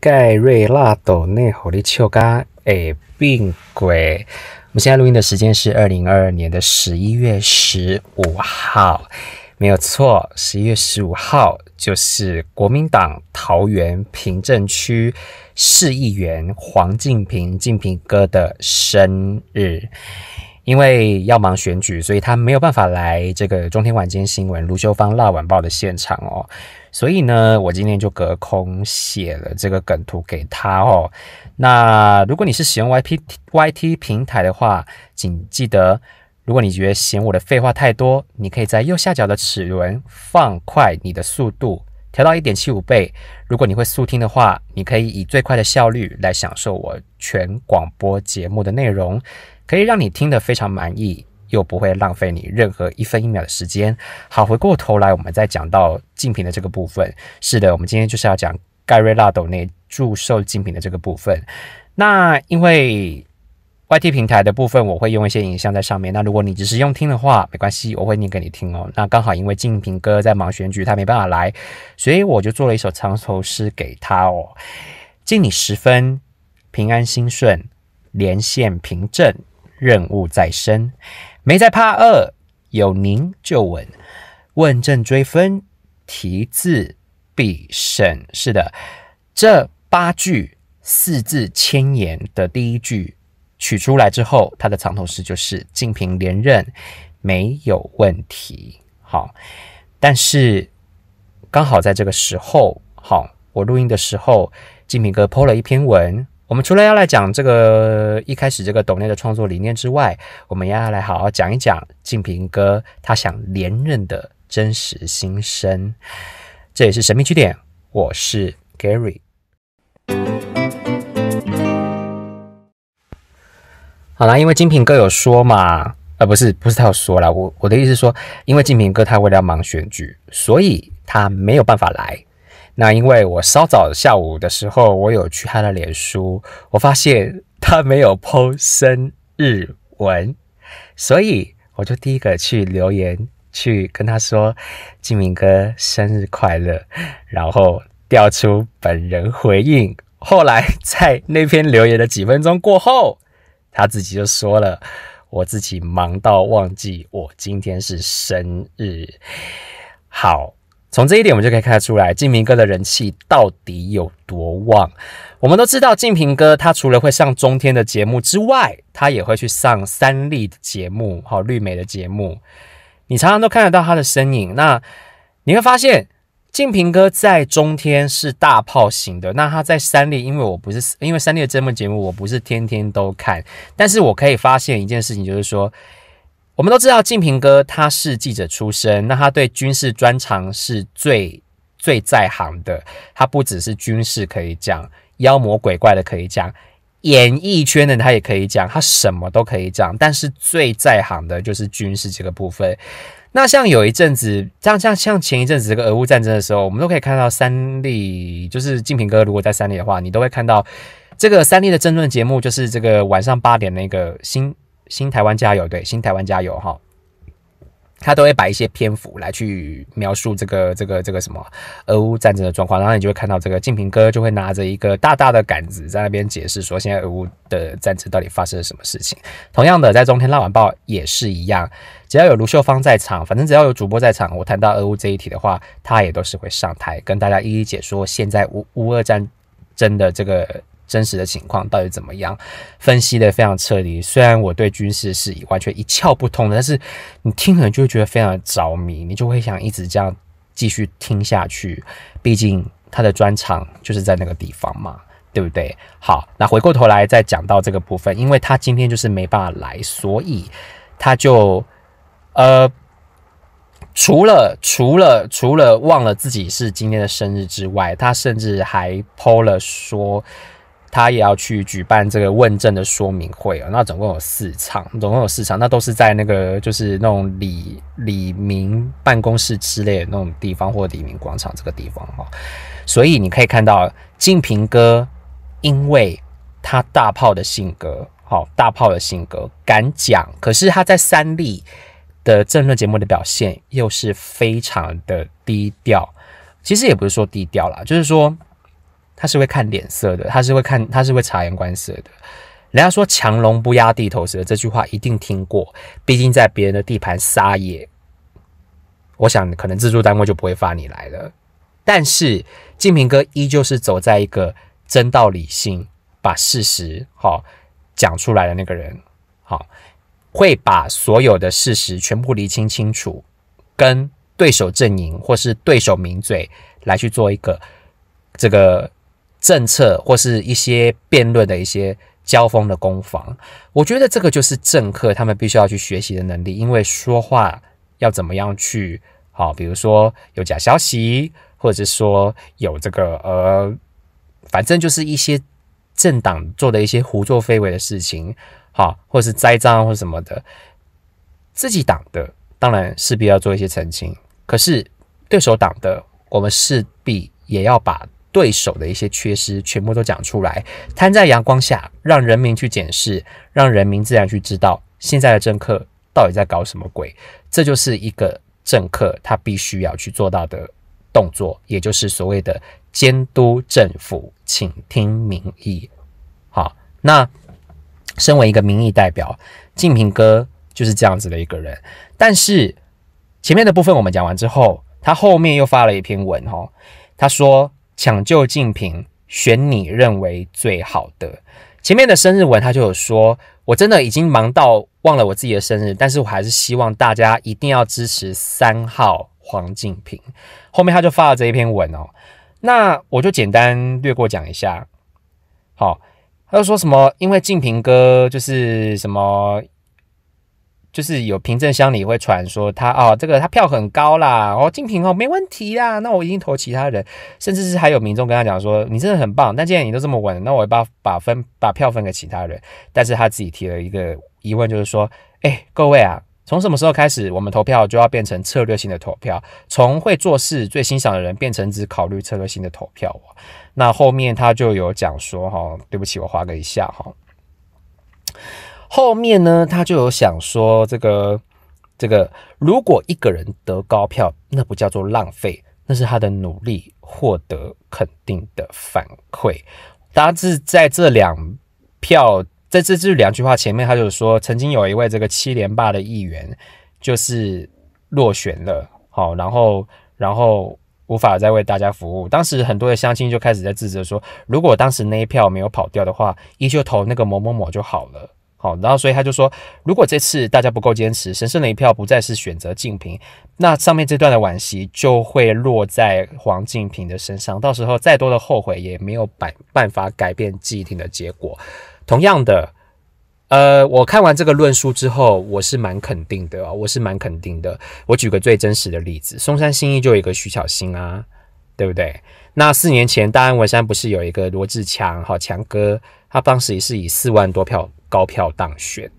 盖瑞纳豆内火力球竿诶，并鬼。我们现在录音的时间是二零二二年的十一月十五号，没有错，十一月十五号就是国民党桃园平镇区市议员黄敬平（敬平哥）的生日。因为要忙选举，所以他没有办法来这个中天晚间新闻卢修芳辣晚报的现场哦。所以呢，我今天就隔空写了这个梗图给他哦。那如果你是使用 y p YT 平台的话，请记得，如果你觉得嫌我的废话太多，你可以在右下角的齿轮放快你的速度，调到一点七五倍。如果你会速听的话，你可以以最快的效率来享受我全广播节目的内容，可以让你听得非常满意。又不会浪费你任何一分一秒的时间。好，回过头来，我们再讲到竞品的这个部分。是的，我们今天就是要讲盖瑞拉斗那祝寿竞品的这个部分。那因为 YT 平台的部分，我会用一些影像在上面。那如果你只是用听的话，没关系，我会念给你听哦。那刚好因为静平哥在忙选举，他没办法来，所以我就做了一首藏头诗给他哦，敬你十分平安心顺，连线平正。任务在身，没在怕饿，有您就稳。问政追分，提字必审。是的，这八句四字千言的第一句取出来之后，他的藏头诗就是“静平连任”，没有问题。好，但是刚好在这个时候，好，我录音的时候，静平哥 PO 了一篇文。我们除了要来讲这个一开始这个董内的创作理念之外，我们要来好好讲一讲静平哥他想连任的真实心声，这也是神秘据点。我是 Gary。好啦，因为金平哥有说嘛，呃，不是，不是他有说啦，我我的意思是说，因为金平哥他为了要忙选举，所以他没有办法来。那因为我稍早下午的时候，我有去他的脸书，我发现他没有剖生日文，所以我就第一个去留言去跟他说：“金明哥生日快乐。”然后调出本人回应。后来在那篇留言的几分钟过后，他自己就说了：“我自己忙到忘记我今天是生日。”好。从这一点，我们就可以看得出来，静平哥的人气到底有多旺。我们都知道，静平哥他除了会上中天的节目之外，他也会去上三立的节目，好绿美的节目，你常常都看得到他的身影。那你会发现，静平哥在中天是大炮型的，那他在三立，因为我不是因为三立的这门节目，我不是天天都看，但是我可以发现一件事情，就是说。我们都知道，静平哥他是记者出身，那他对军事专长是最最在行的。他不只是军事可以讲，妖魔鬼怪的可以讲，演艺圈的他也可以讲，他什么都可以讲。但是最在行的就是军事这个部分。那像有一阵子，像像像前一阵子这个俄乌战争的时候，我们都可以看到三立，就是静平哥如果在三立的话，你都会看到这个三立的争论节目，就是这个晚上八点那个新。新台湾加油，对新台湾加油哈！他都会摆一些篇幅来去描述这个这个这个什么俄乌战争的状况，然后你就会看到这个静平哥就会拿着一个大大的杆子在那边解释说现在俄乌的战争到底发生了什么事情。同样的，在中天大晚报也是一样，只要有卢秀芳在场，反正只要有主播在场，我谈到俄乌这一题的话，他也都是会上台跟大家一一解说现在乌乌俄战争的这个。真实的情况到底怎么样？分析的非常彻底。虽然我对军事是完全一窍不通的，但是你听了就会觉得非常着迷，你就会想一直这样继续听下去。毕竟他的专长就是在那个地方嘛，对不对？好，那回过头来再讲到这个部分，因为他今天就是没办法来，所以他就呃，除了除了除了忘了自己是今天的生日之外，他甚至还剖了说。他也要去举办这个问政的说明会哦，那总共有四场，总共有四场，那都是在那个就是那种李李明办公室之类的那种地方，或李明广场这个地方哈。所以你可以看到，静平哥因为他大炮的性格，好大炮的性格敢讲，可是他在三立的政论节目的表现又是非常的低调。其实也不是说低调啦，就是说。他是会看脸色的，他是会看，他是会察言观色的。人家说“强龙不压地头蛇”这句话一定听过，毕竟在别人的地盘撒野，我想可能自助单位就不会发你来了。但是静平哥依旧是走在一个真道理性，把事实好讲出来的那个人，好会把所有的事实全部厘清清楚，跟对手阵营或是对手名嘴来去做一个这个。政策或是一些辩论的一些交锋的攻防，我觉得这个就是政客他们必须要去学习的能力，因为说话要怎么样去好，比如说有假消息，或者是说有这个呃，反正就是一些政党做的一些胡作非为的事情，好，或者是栽赃或什么的，自己党的当然势必要做一些澄清，可是对手党的，我们势必也要把。对手的一些缺失，全部都讲出来，摊在阳光下，让人民去检视，让人民自然去知道现在的政客到底在搞什么鬼。这就是一个政客他必须要去做到的动作，也就是所谓的监督政府，请听民意。好，那身为一个民意代表，静平哥就是这样子的一个人。但是前面的部分我们讲完之后，他后面又发了一篇文哦，他说。抢救静平，选你认为最好的。前面的生日文他就有说，我真的已经忙到忘了我自己的生日，但是我还是希望大家一定要支持三号黄静平。后面他就发了这一篇文哦，那我就简单略过讲一下。好，他又说什么？因为静平哥就是什么。就是有凭证箱里会传说他哦，这个他票很高啦哦，竞品哦没问题啦，那我已经投其他人，甚至是还有民众跟他讲说你真的很棒，但既然你都这么稳，那我把把分把票分给其他人。但是他自己提了一个疑问，就是说，哎各位啊，从什么时候开始我们投票就要变成策略性的投票？从会做事最欣赏的人变成只考虑策略性的投票哦？那后面他就有讲说哈，对不起我划了一下哈。后面呢，他就有想说，这个，这个，如果一个人得高票，那不叫做浪费，那是他的努力获得肯定的反馈。大致在这两票，在这这两句话前面，他就说，曾经有一位这个七连霸的议员就是落选了，好，然后，然后无法再为大家服务。当时很多的乡亲就开始在自责说，如果当时那一票没有跑掉的话，依旧投那个某某某就好了。好，然后所以他就说，如果这次大家不够坚持，神圣的一票不再是选择竞平，那上面这段的惋惜就会落在黄敬平的身上。到时候再多的后悔也没有办办法改变既定的结果。同样的，呃，我看完这个论述之后，我是蛮肯定的，我是蛮肯定的。我举个最真实的例子，松山新一就有一个徐巧昕啊，对不对？那四年前大安文山不是有一个罗志强，好强哥，他当时也是以四万多票。高票当选，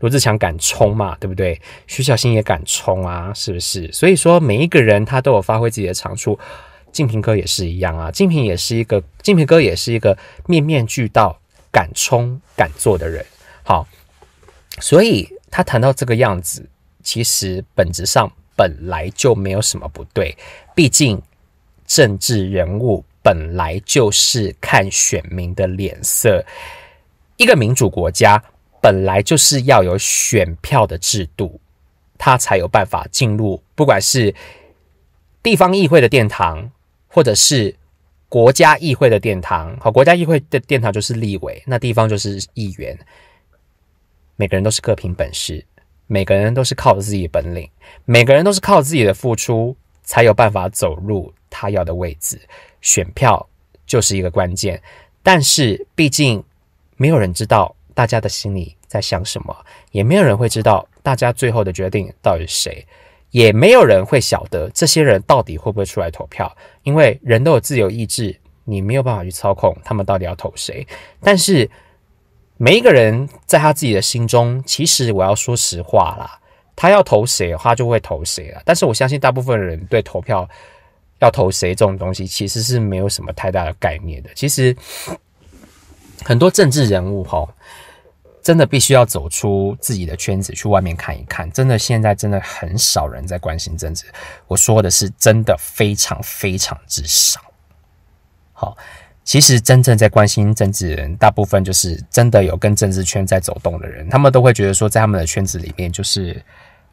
罗志强敢冲嘛，对不对？徐小新也敢冲啊，是不是？所以说，每一个人他都有发挥自己的长处。静平哥也是一样啊，静平也是一个，静平哥也是一个面面俱到、敢冲敢做的人。好，所以他谈到这个样子，其实本质上本来就没有什么不对。毕竟，政治人物本来就是看选民的脸色。一个民主国家本来就是要有选票的制度，他才有办法进入，不管是地方议会的殿堂，或者是国家议会的殿堂。好，国家议会的殿堂就是立委，那地方就是议员。每个人都是各凭本事，每个人都是靠自己的本领，每个人都是靠自己的付出，才有办法走入他要的位置。选票就是一个关键，但是毕竟。没有人知道大家的心里在想什么，也没有人会知道大家最后的决定到底是谁，也没有人会晓得这些人到底会不会出来投票，因为人都有自由意志，你没有办法去操控他们到底要投谁。但是每一个人在他自己的心中，其实我要说实话啦，他要投谁，他就会投谁了。但是我相信，大部分人对投票要投谁这种东西，其实是没有什么太大的概念的。其实。很多政治人物哈，真的必须要走出自己的圈子去外面看一看。真的，现在真的很少人在关心政治。我说的是真的非常非常之少。好，其实真正在关心政治的人，大部分就是真的有跟政治圈在走动的人，他们都会觉得说，在他们的圈子里面，就是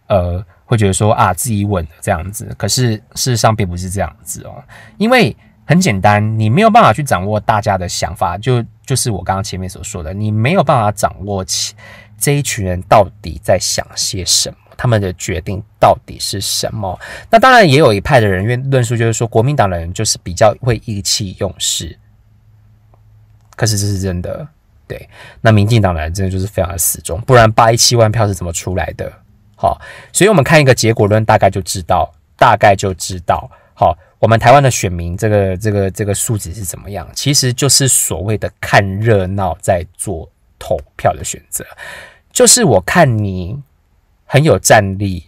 呃，会觉得说啊，自己稳这样子。可是事实上并不是这样子哦，因为很简单，你没有办法去掌握大家的想法就。就是我刚刚前面所说的，你没有办法掌握起这一群人到底在想些什么，他们的决定到底是什么。那当然也有一派的人，论论述就是说，国民党的人就是比较会意气用事。可是这是真的，对。那民进党的人真的就是非常的死忠，不然八一七万票是怎么出来的？好，所以我们看一个结果论，大概就知道，大概就知道。好，我们台湾的选民，这个这个这个素质是怎么样？其实就是所谓的看热闹在做投票的选择，就是我看你很有战力，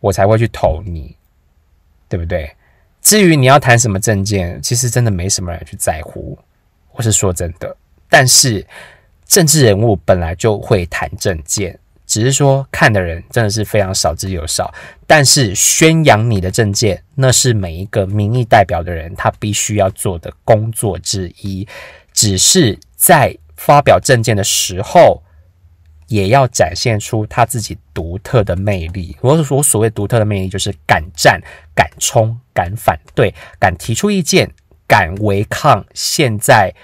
我才会去投你，对不对？至于你要谈什么证件，其实真的没什么人去在乎，我是说真的。但是政治人物本来就会谈证件，只是说，看的人真的是非常少之又少。但是宣扬你的政见，那是每一个民意代表的人他必须要做的工作之一。只是在发表政见的时候，也要展现出他自己独特的魅力。我者说，所谓独特的魅力，就是敢战、敢冲、敢反对、敢提出意见、敢违抗现在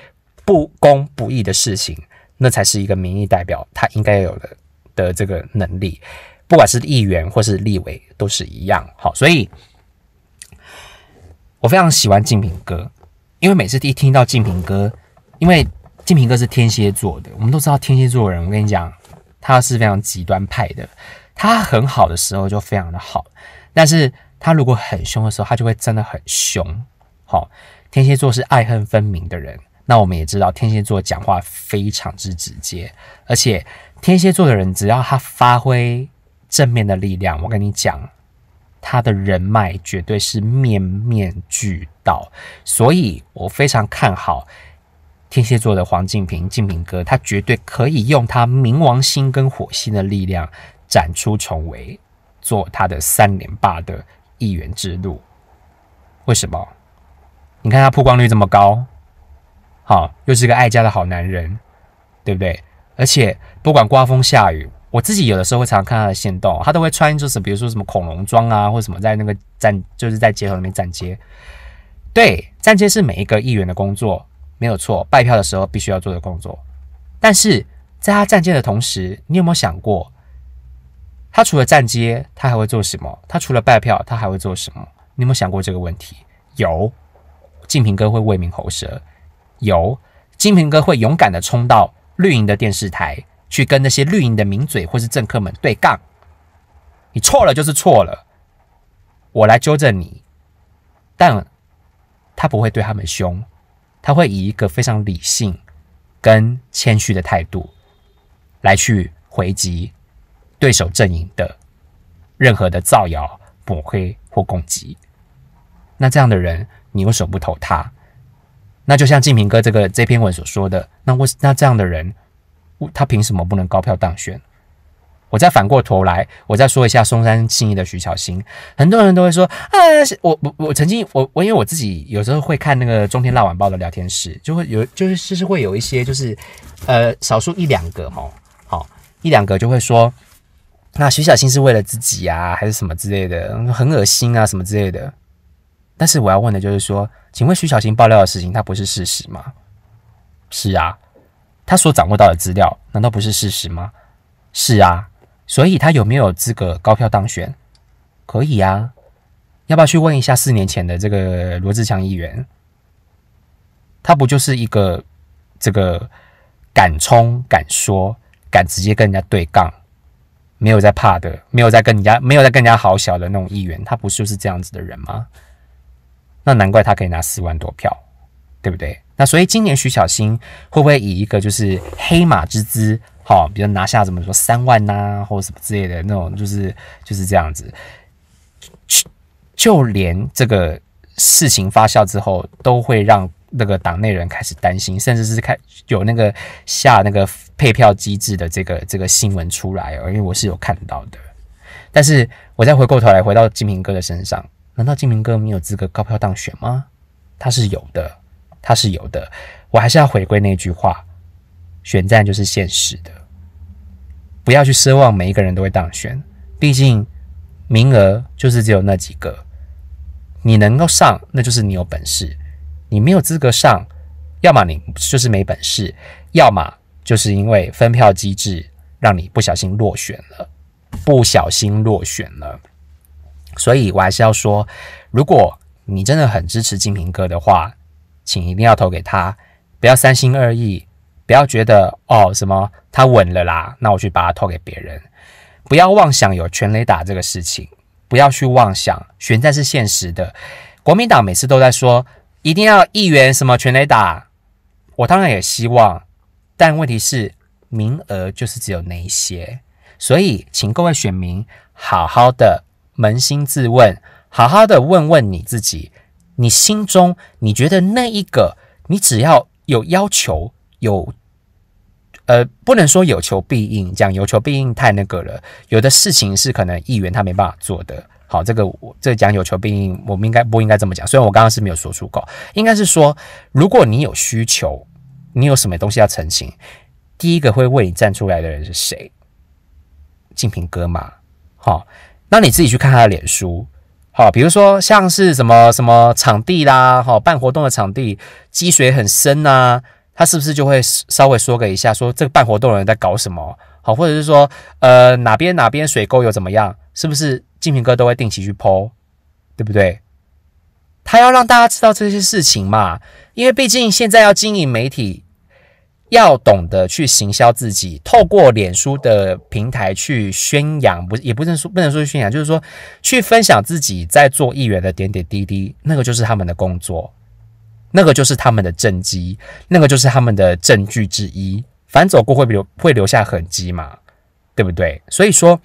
不公不义的事情，那才是一个民意代表他应该有的。的这个能力，不管是议员或是立委，都是一样好。所以，我非常喜欢静平哥，因为每次一听到静平哥，因为静平哥是天蝎座的，我们都知道天蝎座人。我跟你讲，他是非常极端派的。他很好的时候就非常的好，但是他如果很凶的时候，他就会真的很凶。好，天蝎座是爱恨分明的人。那我们也知道，天蝎座讲话非常之直接，而且。天蝎座的人，只要他发挥正面的力量，我跟你讲，他的人脉绝对是面面俱到，所以我非常看好天蝎座的黄敬平，敬平哥，他绝对可以用他冥王星跟火星的力量展出重围，做他的三连霸的一员之路。为什么？你看他曝光率这么高，好，又是个爱家的好男人，对不对？而且。不管刮风下雨，我自己有的时候会常常看他的行动，他都会穿就是比如说什么恐龙装啊，或者什么在那个站就是在街头那边站街。对，站街是每一个议员的工作，没有错，拜票的时候必须要做的工作。但是在他站街的同时，你有没有想过，他除了站街，他还会做什么？他除了拜票，他还会做什么？你有没有想过这个问题？有，静平哥会为民喉舌，有，静平哥会勇敢的冲到绿营的电视台。去跟那些绿营的名嘴或是政客们对杠，你错了就是错了，我来纠正你。但他不会对他们凶，他会以一个非常理性跟谦虚的态度来去回击对手阵营的任何的造谣、抹黑或攻击。那这样的人，你什么不投他。那就像静平哥这个这篇文所说的，那我那这样的人。他凭什么不能高票当选？我再反过头来，我再说一下松山信义的徐小新。很多人都会说啊，我我我曾经我我因为我自己有时候会看那个中天辣晚报的聊天室，就会有就是就是会有一些就是呃少数一两个哈好一两个就会说，那徐小新是为了自己啊还是什么之类的，很恶心啊什么之类的。但是我要问的就是说，请问徐小新爆料的事情，他不是事实吗？是啊。他所掌握到的资料难道不是事实吗？是啊，所以他有没有资格高票当选？可以啊，要不要去问一下四年前的这个罗志强议员？他不就是一个这个敢冲、敢说、敢直接跟人家对杠，没有在怕的，没有在跟人家、没有在跟人家好小的那种议员？他不就是这样子的人吗？那难怪他可以拿四万多票。对不对？那所以今年徐小新会不会以一个就是黑马之姿，好，比如拿下怎么说三万呐，或者什么之类的那种，就是就是这样子。就就连这个事情发酵之后，都会让那个党内人开始担心，甚至是开有那个下那个配票机制的这个这个新闻出来哦，因为我是有看到的。但是我再回过头来回到金明哥的身上，难道金明哥没有资格高票当选吗？他是有的。他是有的，我还是要回归那句话：选战就是现实的，不要去奢望每一个人都会当选。毕竟名额就是只有那几个，你能够上，那就是你有本事；你没有资格上，要么你就是没本事，要么就是因为分票机制让你不小心落选了，不小心落选了。所以我还是要说，如果你真的很支持金平哥的话。请一定要投给他，不要三心二意，不要觉得哦什么他稳了啦，那我去把他投给别人，不要妄想有全雷打这个事情，不要去妄想选战是现实的。国民党每次都在说一定要议员什么全雷打，我当然也希望，但问题是名额就是只有那一些，所以请各位选民好好的扪心自问，好好的问问你自己。你心中你觉得那一个，你只要有要求，有，呃，不能说有求必应，讲有求必应太那个了。有的事情是可能议员他没办法做的。好，这个我这讲有求必应，我们应该不应该这么讲？虽然我刚刚是没有说出口，应该是说，如果你有需求，你有什么东西要澄清，第一个会为你站出来的人是谁？静平哥嘛。好，那你自己去看他的脸书。好，比如说像是什么什么场地啦，哈，办活动的场地积水很深啊，他是不是就会稍微说给一下，说这个办活动的人在搞什么？好，或者是说，呃，哪边哪边水沟有怎么样，是不是金平哥都会定期去剖，对不对？他要让大家知道这些事情嘛，因为毕竟现在要经营媒体。要懂得去行销自己，透过脸书的平台去宣扬，不也不能说不能说宣扬，就是说去分享自己在做议员的点点滴滴，那个就是他们的工作，那个就是他们的政绩，那个就是他们的证据之一。反走过，会留会留下痕迹嘛，对不对？所以说，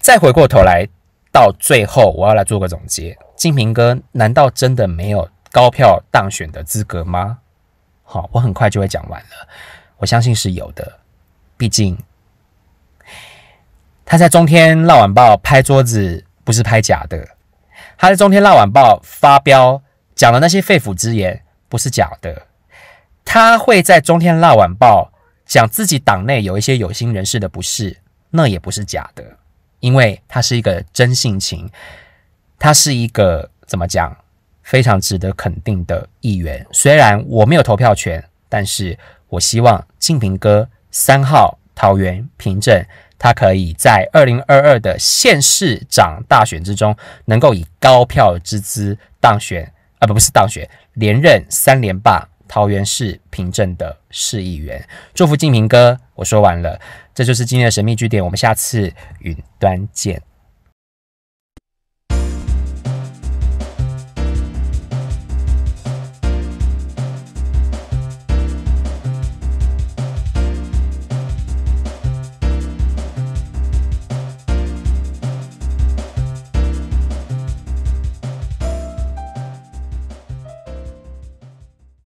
再回过头来，到最后，我要来做个总结：，金平哥，难道真的没有高票当选的资格吗？好，我很快就会讲完了。我相信是有的，毕竟他在《中天辣晚报》拍桌子不是拍假的，他在《中天辣晚报》发飙讲的那些肺腑之言不是假的，他会在《中天辣晚报》讲自己党内有一些有心人士的不是，那也不是假的，因为他是一个真性情，他是一个怎么讲？非常值得肯定的议员，虽然我没有投票权，但是我希望静平哥三号桃园凭证，他可以在二零二二的县市长大选之中，能够以高票之资当选，啊不不是当选，连任三连霸桃园市凭证的市议员。祝福静平哥，我说完了，这就是今天的神秘据点，我们下次云端见。